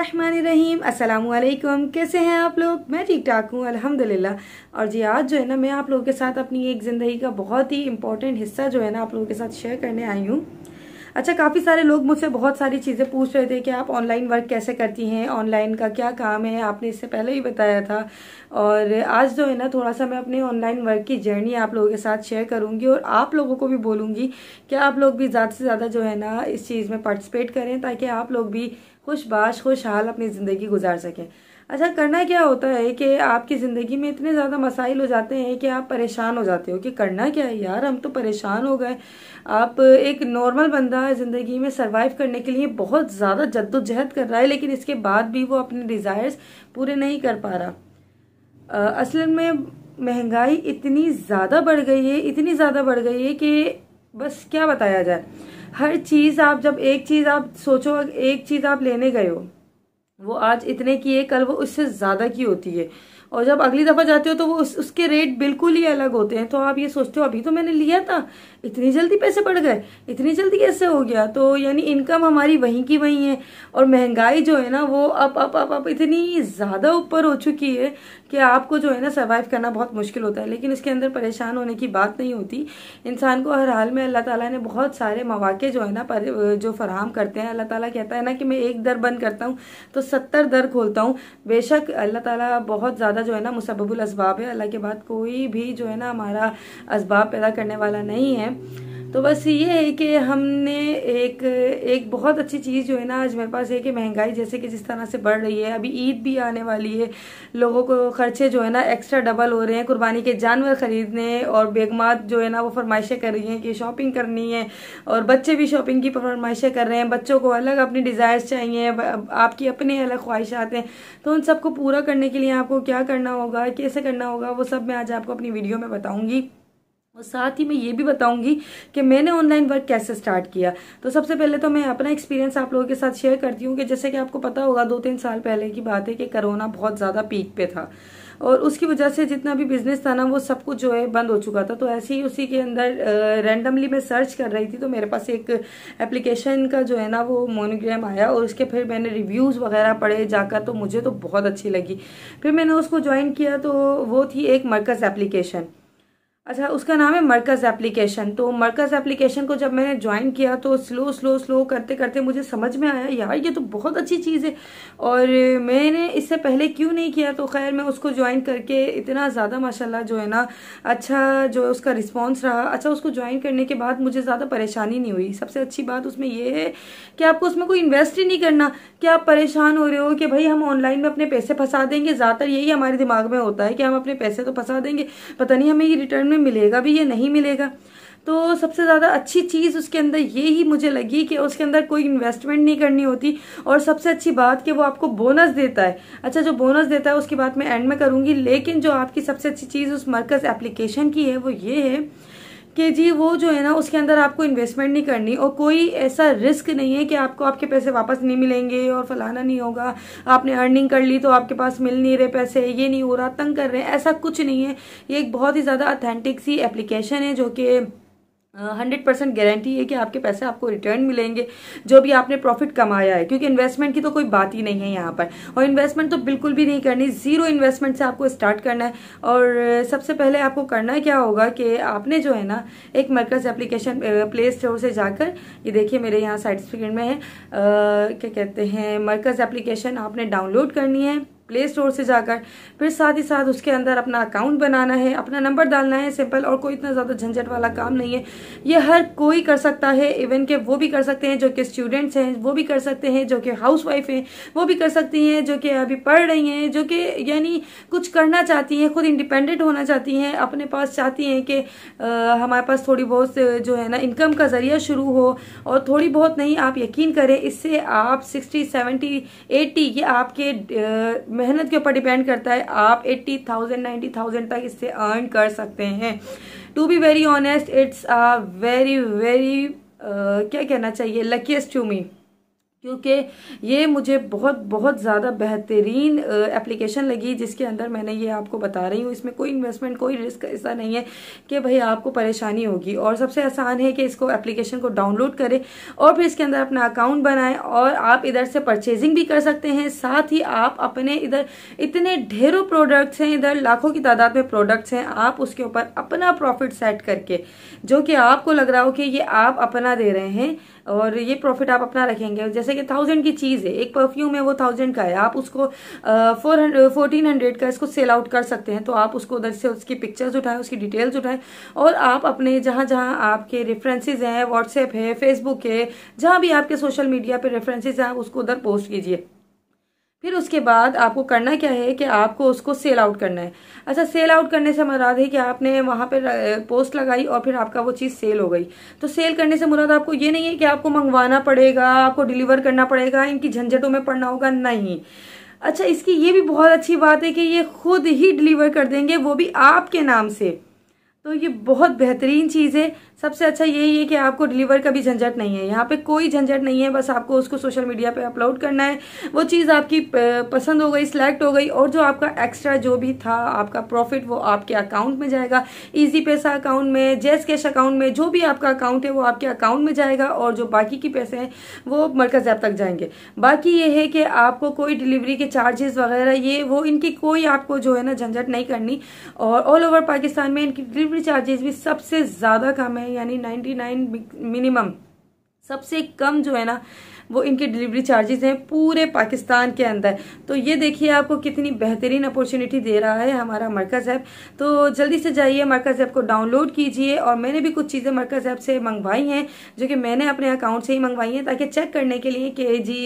रहीम अस्सलाम कैसे हैं आप लोग मैं ठीक ठाक हूँ अल्हम्दुलिल्लाह और जी आज जो है ना मैं आप लोगों के साथ अपनी एक ज़िंदगी का बहुत ही इंपॉर्टेंट हिस्सा जो है ना आप लोगों के साथ शेयर करने आई हूँ अच्छा काफ़ी सारे लोग मुझसे बहुत सारी चीज़ें पूछ रहे थे कि आप ऑनलाइन वर्क कैसे करती हैं ऑनलाइन का क्या काम है आपने इससे पहले ही बताया था और आज जो है ना थोड़ा सा मैं अपने ऑनलाइन वर्क की जर्नी आप लोगों के साथ शेयर करूंगी और आप लोगों को भी बोलूँगी कि आप लोग भी ज़्यादा से ज़्यादा जो है ना इस चीज़ में पार्टिसिपेट करें ताकि आप लोग भी खुशबाश खुशहाल अपनी ज़िंदगी गुजार सकें अच्छा करना क्या होता है कि आपकी ज़िंदगी में इतने ज़्यादा मसाइल हो जाते हैं कि आप परेशान हो जाते हो कि करना क्या है यार हम तो परेशान हो गए आप एक नॉर्मल बंदा ज़िंदगी में सर्वाइव करने के लिए बहुत ज़्यादा जद्दोजहद कर रहा है लेकिन इसके बाद भी वो अपने डिज़ायर्स पूरे नहीं कर पा रहा असल में महंगाई इतनी ज़्यादा बढ़ गई है इतनी ज़्यादा बढ़ गई है कि बस क्या बताया जाए हर चीज़ आप जब एक चीज़ आप सोचो एक चीज़ आप लेने गए हो वो आज इतने की है कल वो उससे ज़्यादा की होती है और जब अगली दफ़ा जाते हो तो वो उस, उसके रेट बिल्कुल ही अलग होते हैं तो आप ये सोचते हो अभी तो मैंने लिया था इतनी जल्दी पैसे बढ़ गए इतनी जल्दी कैसे हो गया तो यानी इनकम हमारी वहीं की वहीं है और महंगाई जो है ना वो अब अब अब अब इतनी ज़्यादा ऊपर हो चुकी है कि आपको जो है ना सर्वाइव करना बहुत मुश्किल होता है लेकिन इसके अंदर परेशान होने की बात नहीं होती इंसान को हर हाल में अल्लाह ताला ने बहुत सारे मौाक़े जो है ना पर, जो फराहम करते हैं अल्लाह ताला कहता है ना कि मैं एक दर बंद करता हूँ तो सत्तर दर खोलता हूँ बेशक अल्लाह ताला बहुत ज़्यादा ज़्यादा जो है ना मुसबुल इसबाब है अल्लाह के बाद कोई भी जो है ना हमारा इसबाब पैदा करने वाला नहीं है तो बस ये है कि हमने एक एक बहुत अच्छी चीज़ जो है ना आज मेरे पास है कि महंगाई जैसे कि जिस तरह से बढ़ रही है अभी ईद भी आने वाली है लोगों को खर्चे जो है ना एक्स्ट्रा डबल हो रहे हैं कुर्बानी के जानवर ख़रीदने और बेगमात जो है ना वो फरमाइशें कर रही हैं कि शॉपिंग करनी है और बच्चे भी शॉपिंग की फरमाइशें कर रहे हैं बच्चों को अलग अपनी डिज़ायर्स चाहिए आपकी अपने अलग ख्वाहिशात हैं तो उन सबको पूरा करने के लिए आपको क्या करना होगा कैसे करना होगा वो सब मैं आज आपको अपनी वीडियो में बताऊँगी और साथ ही मैं ये भी बताऊंगी कि मैंने ऑनलाइन वर्क कैसे स्टार्ट किया तो सबसे पहले तो मैं अपना एक्सपीरियंस आप लोगों के साथ शेयर करती हूँ कि जैसे कि आपको पता होगा दो तीन साल पहले की बात है कि कोरोना बहुत ज़्यादा पीक पे था और उसकी वजह से जितना भी बिजनेस था ना वो सब कुछ जो है बंद हो चुका था तो ऐसे ही उसी के अंदर रैंडमली मैं सर्च कर रही थी तो मेरे पास एक एप्लीकेशन का जो है ना वो मोनोग्राम आया और उसके फिर मैंने रिव्यूज़ वगैरह पढ़े जाकर तो मुझे तो बहुत अच्छी लगी फिर मैंने उसको ज्वाइन किया तो वो थी एक मरकज़ एप्लीकेशन अच्छा उसका नाम है मरकज़ एप्लीकेशन तो मरकज़ एप्लीकेशन को जब मैंने ज्वाइन किया तो स्लो स्लो स्लो करते करते मुझे समझ में आया यार ये तो बहुत अच्छी चीज़ है और मैंने इससे पहले क्यों नहीं किया तो खैर मैं उसको ज्वाइन करके इतना ज़्यादा माशाल्लाह जो है ना अच्छा जो उसका रिस्पॉन्स रहा अच्छा उसको ज्वाइन करने के बाद मुझे ज़्यादा परेशानी नहीं हुई सबसे अच्छी बात उसमें यह है कि आपको उसमें कोई इन्वेस्ट ही नहीं करना कि आप परेशान हो रहे हो कि भाई हम ऑनलाइन में अपने पैसे फंसा देंगे ज़्यादातर यही हमारे दिमाग में होता है कि हम अपने पैसे तो फंसा देंगे पता नहीं हमें ये रिटर्न में में मिलेगा भी या नहीं मिलेगा तो सबसे ज़्यादा अच्छी चीज़ उसके अंदर ये ही मुझे लगी कि उसके अंदर कोई इन्वेस्टमेंट नहीं करनी होती और सबसे अच्छी बात कि वो आपको बोनस देता है अच्छा जो बोनस देता है उसकी बात मैं एंड में करूँगी लेकिन जो आपकी सबसे अच्छी चीज़ उस मरकज़ एप्लीकेशन की है वो ये है कि जी वो जो है ना उसके अंदर आपको इन्वेस्टमेंट नहीं करनी और कोई ऐसा रिस्क नहीं है कि आपको आपके पैसे वापस नहीं मिलेंगे और फलाना नहीं होगा आपने अर्निंग कर ली तो आपके पास मिल नहीं रहे पैसे ये नहीं हो रहा तंग कर रहे हैं ऐसा कुछ नहीं है ये एक बहुत ही ज़्यादा अथेंटिक सी एप्लीकेशन है जो कि हंड्रेड परसेंट गारंटी है कि आपके पैसे आपको रिटर्न मिलेंगे जो भी आपने प्रॉफिट कमाया है क्योंकि इन्वेस्टमेंट की तो कोई बात ही नहीं है यहाँ पर और इन्वेस्टमेंट तो बिल्कुल भी नहीं करनी जीरो इन्वेस्टमेंट से आपको स्टार्ट करना है और सबसे पहले आपको करना क्या होगा कि आपने जो है ना एक मरकज एप्लीकेशन प्ले स्टोर से जाकर ये देखिए मेरे यहाँ साइड स्क्रीन में है क्या कहते हैं मरकज एप्लीकेशन आपने डाउनलोड करनी है प्ले स्टोर से जाकर फिर साथ ही साथ उसके अंदर अपना अकाउंट बनाना है अपना नंबर डालना है सिंपल और कोई इतना ज़्यादा झंझट वाला काम नहीं है ये हर कोई कर सकता है इवन के वो भी कर सकते हैं जो कि स्टूडेंट्स हैं वो भी कर सकते हैं जो कि हाउस वाइफ हैं वो भी कर सकती हैं जो कि अभी पढ़ रही हैं जो कि यानी कुछ करना चाहती हैं खुद इंडिपेंडेंट होना चाहती हैं अपने पास चाहती हैं कि हमारे पास थोड़ी बहुत जो है ना इनकम का ज़रिया शुरू हो और थोड़ी बहुत नहीं आप यकीन करें इससे आप सिक्सटी सेवेंटी एट्टी ये आपके मेहनत के ऊपर डिपेंड करता है आप एट्टी थाउजेंड नाइन्टी थाउजेंड तक इससे अर्न कर सकते हैं to be very honest it's a very very क्या कहना चाहिए लकीस्ट टू मी क्योंकि ये मुझे बहुत बहुत ज़्यादा बेहतरीन एप्लीकेशन लगी जिसके अंदर मैंने ये आपको बता रही हूँ इसमें कोई इन्वेस्टमेंट कोई रिस्क ऐसा नहीं है कि भाई आपको परेशानी होगी और सबसे आसान है कि इसको एप्लीकेशन को डाउनलोड करें और फिर इसके अंदर अपना अकाउंट बनाएं और आप इधर से परचेजिंग भी कर सकते हैं साथ ही आप अपने इधर इतने ढेरों प्रोडक्ट्स हैं इधर लाखों की तादाद में प्रोडक्ट्स हैं आप उसके ऊपर अपना प्रॉफिट सेट करके जो कि आपको लग रहा हो कि ये आप अपना दे रहे हैं और ये प्रॉफिट आप अपना रखेंगे जैसे कि थाउजेंड की चीज़ है एक परफ्यूम है वो थाउजेंड का है आप उसको फोर हंड्रेड फोर्टीन हंड्रेड का इसको सेल आउट कर सकते हैं तो आप उसको उधर से उसकी पिक्चर्स उठाएं उसकी डिटेल्स उठाएं और आप अपने जहाँ जहाँ आपके रेफरेंसेज हैं व्हाट्सएप है फेसबुक है जहाँ भी आपके सोशल मीडिया पर रेफरेंसेज हैं आप उसको उधर पोस्ट कीजिए फिर उसके बाद आपको करना क्या है कि आपको उसको सेल आउट करना है अच्छा सेल आउट करने से मुराद है कि आपने वहां पर पोस्ट लगाई और फिर आपका वो चीज़ सेल हो गई तो सेल करने से मुराद आपको ये नहीं है कि आपको मंगवाना पड़ेगा आपको डिलीवर करना पड़ेगा इनकी झंझटों में पड़ना होगा नहीं अच्छा इसकी ये भी बहुत अच्छी बात है कि ये खुद ही डिलीवर कर देंगे वो भी आपके नाम से तो ये बहुत बेहतरीन चीज़ है सबसे अच्छा यही है कि आपको डिलीवर का भी झंझट नहीं है यहाँ पे कोई झंझट नहीं है बस आपको उसको सोशल मीडिया पे अपलोड करना है वो चीज़ आपकी पसंद हो गई सिलेक्ट हो गई और जो आपका एक्स्ट्रा जो भी था आपका प्रॉफिट वो आपके अकाउंट में जाएगा ईजी पैसा अकाउंट में जैस कैश अकाउंट में जो भी आपका अकाउंट है वो आपके अकाउंट में जाएगा और जो बाकी के पैसे हैं वो मरकज ऐप तक जाएंगे बाकी ये है कि आपको कोई डिलीवरी के चार्जेस वगैरह ये वो इनकी कोई आपको जो है ना झंझट नहीं करनी और ऑल ओवर पाकिस्तान में इनकी डिलीवरी डिलीवरी चार्जेस भी सबसे ज़्यादा कम है यानी 99 मिनिमम सबसे कम जो है ना वो इनके डिलीवरी चार्जेस हैं पूरे पाकिस्तान के अंदर तो ये देखिए आपको कितनी बेहतरीन अपॉर्चुनिटी दे रहा है हमारा मरकज़ ऐप तो जल्दी से जाइए मरकज़ ऐप को डाउनलोड कीजिए और मैंने भी कुछ चीज़ें मरकज़ ऐप से मंगवाई हैं जो कि मैंने अपने अकाउंट से ही मंगवाई हैं ताकि चेक करने के लिए कि जी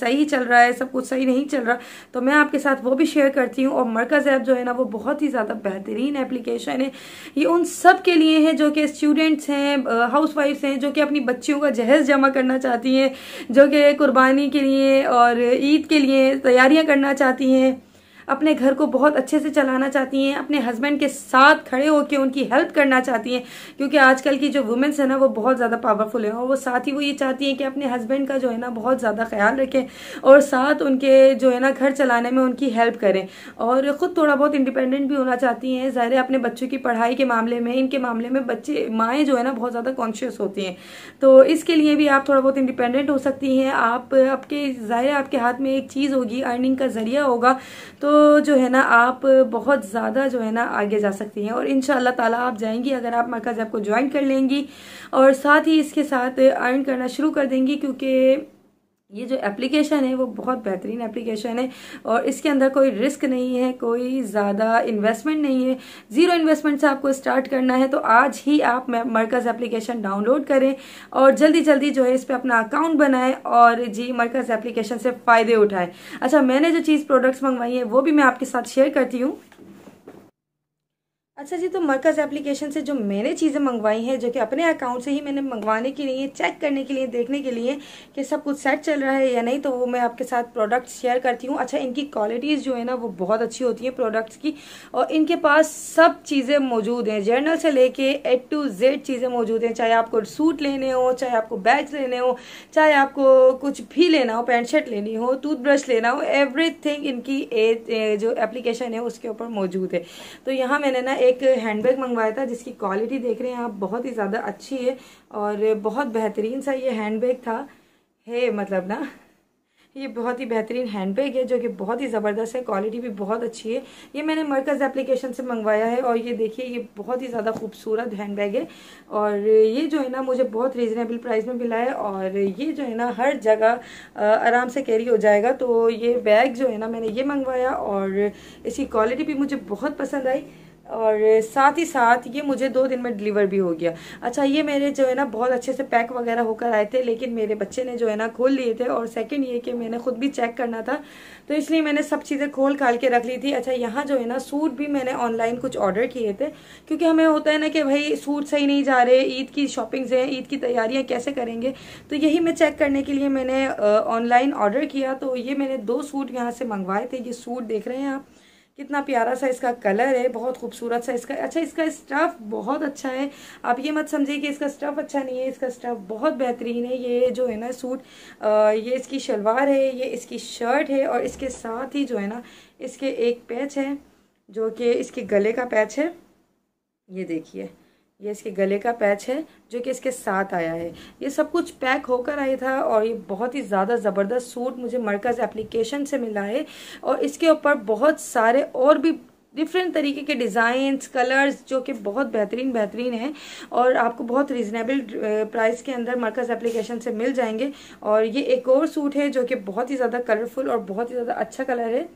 सही चल रहा है सब कुछ सही नहीं चल रहा तो मैं आपके साथ वो भी शेयर करती हूँ और मरकज़ ऐप जो है ना वो बहुत ही ज़्यादा बेहतरीन एप्लीकेशन है ये उन सब के लिए है जो कि स्टूडेंट्स हैं हाउस वाइफ्स हैं जो कि अपनी बच्चियों का जहेज जमा करना चाहती हैं जो के कुर्बानी के लिए और ईद के लिए तैयारियां करना चाहती हैं अपने घर को बहुत अच्छे से चलाना चाहती हैं अपने हस्बैंड के साथ खड़े होकर उनकी हेल्प करना चाहती हैं क्योंकि आजकल की जो वुमेंस है ना वो बहुत ज़्यादा पावरफुल है और वो साथ ही वो ये चाहती हैं कि अपने हस्बैंड का जो है ना बहुत ज़्यादा ख्याल रखें और साथ उनके जो है ना घर चलाने में उनकी हेल्प करें और ख़ुद थोड़ा बहुत इंडिपेंडेंट भी होना चाहती हैं ज़ाहिर अपने बच्चों की पढ़ाई के मामले में इनके मामले में बच्चे माएँ जो है ना बहुत ज़्यादा कॉन्शियस होती हैं तो इसके लिए भी आप थोड़ा बहुत इंडिपेंडेंट हो सकती हैं आपके ज़ाहिर आपके हाथ में एक चीज़ होगी अर्निंग का ज़रिया होगा तो जो है ना आप बहुत ज़्यादा जो है ना आगे जा सकती हैं और इन ताला आप जाएंगी अगर आप मरकज़ आपको ज्वाइन कर लेंगी और साथ ही इसके साथ अर्न करना शुरू कर देंगी क्योंकि ये जो एप्लीकेशन है वो बहुत बेहतरीन एप्लीकेशन है और इसके अंदर कोई रिस्क नहीं है कोई ज़्यादा इन्वेस्टमेंट नहीं है ज़ीरो इन्वेस्टमेंट से आपको स्टार्ट करना है तो आज ही आप मरकज़ एप्लीकेशन डाउनलोड करें और जल्दी जल्दी जो है इस पर अपना अकाउंट बनाएं और जी मरकज़ एप्लीकेशन से फ़ायदे उठाएं अच्छा मैंने जो चीज़ प्रोडक्ट्स मंगवाई है वो भी मैं आपके साथ शेयर करती हूँ अच्छा जी तो मरकज़ एप्लीकेशन से जो मैंने चीज़ें मंगवाई हैं जो कि अपने अकाउंट से ही मैंने मंगवाने के लिए चेक करने के लिए देखने के लिए कि सब कुछ सेट चल रहा है या नहीं तो वो मैं आपके साथ प्रोडक्ट शेयर करती हूँ अच्छा इनकी क्वालिटीज़ जो है ना वो बहुत अच्छी होती हैं प्रोडक्ट्स की और इनके पास सब चीज़ें मौजूद हैं जर्नल से कर एड टू जेड चीज़ें मौजूद हैं चाहे आपको सूट लेने हो चाहे आपको बैच लेने हो चाहे आपको कुछ भी लेना हो पैंट शर्ट लेनी हो टूथब्रश लेना हो एवरी इनकी जो एप्लीकेशन है उसके ऊपर मौजूद है तो यहाँ मैंने ना एक हैंडबैग मंगवाया था जिसकी क्वालिटी देख रहे हैं आप बहुत ही ज़्यादा अच्छी है और बहुत बेहतरीन सा ये हैंडबैग था है मतलब ना ये बहुत ही बेहतरीन हैंडबैग है जो कि बहुत ही ज़बरदस्त है क्वालिटी भी बहुत अच्छी है ये मैंने मरकज़ एप्लीकेशन से मंगवाया है और ये देखिए ये बहुत ही ज़्यादा खूबसूरत हैंडबैग है और ये जो है ना मुझे बहुत रीज़नेबल प्राइस में मिला है और ये जो है ना हर जगह आराम से कैरी हो जाएगा तो ये बैग जो है ना मैंने ये मंगवाया और इसकी क्वालिटी भी मुझे बहुत पसंद आई और साथ ही साथ ये मुझे दो दिन में डिलीवर भी हो गया अच्छा ये मेरे जो है ना बहुत अच्छे से पैक वगैरह होकर आए थे लेकिन मेरे बच्चे ने जो है ना खोल लिए थे और सेकंड ये कि मैंने खुद भी चेक करना था तो इसलिए मैंने सब चीज़ें खोल खाल के रख ली थी अच्छा यहाँ जो है ना सूट भी मैंने ऑनलाइन कुछ ऑर्डर किए थे क्योंकि हमें होता है ना कि भाई सूट सही नहीं जा रहे ईद की शॉपिंग्स हैं ईद की तैयारियाँ कैसे करेंगे तो यही मैं चेक करने के लिए मैंने ऑनलाइन ऑर्डर किया तो ये मैंने दो सूट यहाँ से मंगवाए थे ये सूट देख रहे हैं आप कितना प्यारा सा इसका कलर है बहुत खूबसूरत सा इसका अच्छा इसका स्टफ़ बहुत अच्छा है आप ये मत समझिए कि इसका स्टफ़ अच्छा नहीं है इसका स्टफ़ बहुत बेहतरीन है ये जो है ना सूट आ, ये इसकी शलवार है ये इसकी शर्ट है और इसके साथ ही जो है ना इसके एक पैच है जो कि इसके गले का पैच है ये देखिए ये इसके गले का पैच है जो कि इसके साथ आया है ये सब कुछ पैक होकर आया था और ये बहुत ही ज़्यादा ज़बरदस्त सूट मुझे मरकज़ एप्लीकेशन से मिला है और इसके ऊपर बहुत सारे और भी डिफरेंट तरीके के डिज़ाइंस कलर्स जो कि बहुत बेहतरीन बेहतरीन हैं और आपको बहुत रिजनेबल प्राइस के अंदर मरकज़ एप्लीकेशन से मिल जाएंगे और ये एक और सूट है जो कि बहुत ही ज़्यादा कलरफुल और बहुत ही ज़्यादा अच्छा कलर है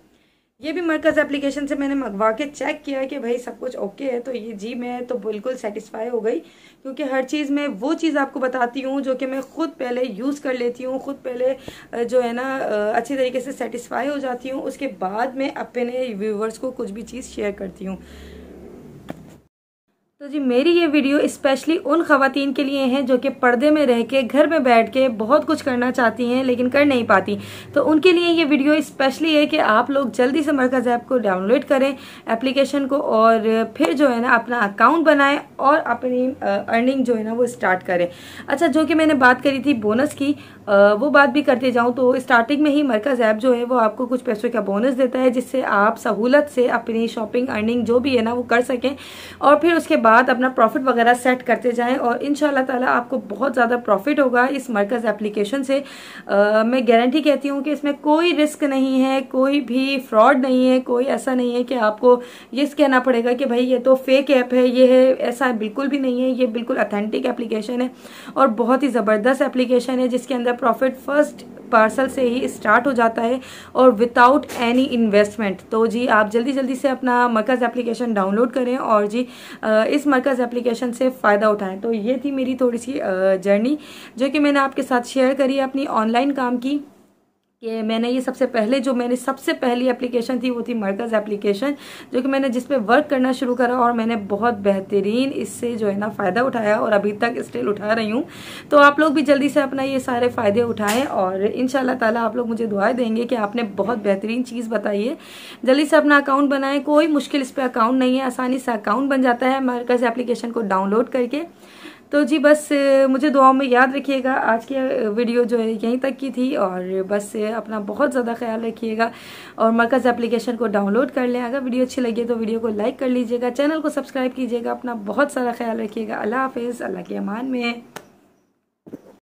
ये भी मरकज़ एप्लीकेशन से मैंने मंगवा के चेक किया कि भाई सब कुछ ओके है तो ये जी मैं तो बिल्कुल सेटिस्फाई हो गई क्योंकि हर चीज़ में वो चीज़ आपको बताती हूँ जो कि मैं ख़ुद पहले यूज़ कर लेती हूँ ख़ुद पहले जो है ना अच्छी तरीके से सेटिस्फाई हो जाती हूँ उसके बाद मैं अपने व्यूवर्स को कुछ भी चीज़ शेयर करती हूँ तो जी मेरी ये वीडियो स्पेशली उन खातन के लिए है जो कि पर्दे में रह के घर में बैठ के बहुत कुछ करना चाहती हैं लेकिन कर नहीं पाती तो उनके लिए ये वीडियो स्पेशली है कि आप लोग जल्दी से मरकज़ ऐप को डाउनलोड करें एप्लीकेशन को और फिर जो है ना अपना अकाउंट बनाएं और अपनी अर्निंग जो है ना वो स्टार्ट करें अच्छा जो कि मैंने बात करी थी बोनस की वो बात भी करते जाऊँ तो स्टार्टिंग में ही मरकज़ ऐप जो है वो आपको कुछ पैसों का बोनस देता है जिससे आप सहूलत से अपनी शॉपिंग अर्निंग जो भी है ना वो कर सकें और फिर उसके बाद बाद अपना प्रॉफिट वगैरह सेट करते जाएं और इन ताला आपको बहुत ज़्यादा प्रॉफिट होगा इस मरकज़ एप्लीकेशन से आ, मैं गारंटी कहती हूँ कि इसमें कोई रिस्क नहीं है कोई भी फ्रॉड नहीं है कोई ऐसा नहीं है कि आपको ये कहना पड़ेगा कि भाई ये तो फेक ऐप है ये है ऐसा बिल्कुल भी नहीं है ये बिल्कुल अथेंटिक एप्लीकेशन है और बहुत ही ज़बरदस्त एप्लीकेशन है जिसके अंदर प्रॉफिट फर्स्ट पार्सल से ही स्टार्ट हो जाता है और विदाउट एनी इन्वेस्टमेंट तो जी आप जल्दी जल्दी से अपना मरकज़ एप्लीकेशन डाउनलोड करें और जी इस मरकज़ एप्लीकेशन से फ़ायदा उठाएं तो ये थी मेरी थोड़ी सी जर्नी जो कि मैंने आपके साथ शेयर करी अपनी ऑनलाइन काम की कि मैंने ये सबसे पहले जो मैंने सबसे पहली एप्लीकेशन थी वो थी मरकज़ एप्लीकेशन जो कि मैंने जिसपे वर्क करना शुरू करा और मैंने बहुत बेहतरीन इससे जो है ना फ़ायदा उठाया और अभी तक स्टिल उठा रही हूँ तो आप लोग भी जल्दी से अपना ये सारे फ़ायदे उठाएं और इन ताला आप लोग मुझे दुआएं देंगे कि आपने बहुत बेहतरीन चीज़ बताई है जल्दी से अपना अकाउंट बनाएं कोई मुश्किल इस पर अकाउंट नहीं है आसानी से अकाउंट बन जाता है मरकज़ एप्लीकेशन को डाउनलोड करके तो जी बस मुझे दुआओं में याद रखिएगा आज की वीडियो जो है यहीं तक की थी और बस अपना बहुत ज़्यादा ख्याल रखिएगा और मरकज़ एप्लीकेशन को डाउनलोड कर लें अगर वीडियो अच्छी लगी तो वीडियो को लाइक कर लीजिएगा चैनल को सब्सक्राइब कीजिएगा अपना बहुत सारा ख्याल रखिएगा अल्लाह हाफिज़ अल्लाह के अमान में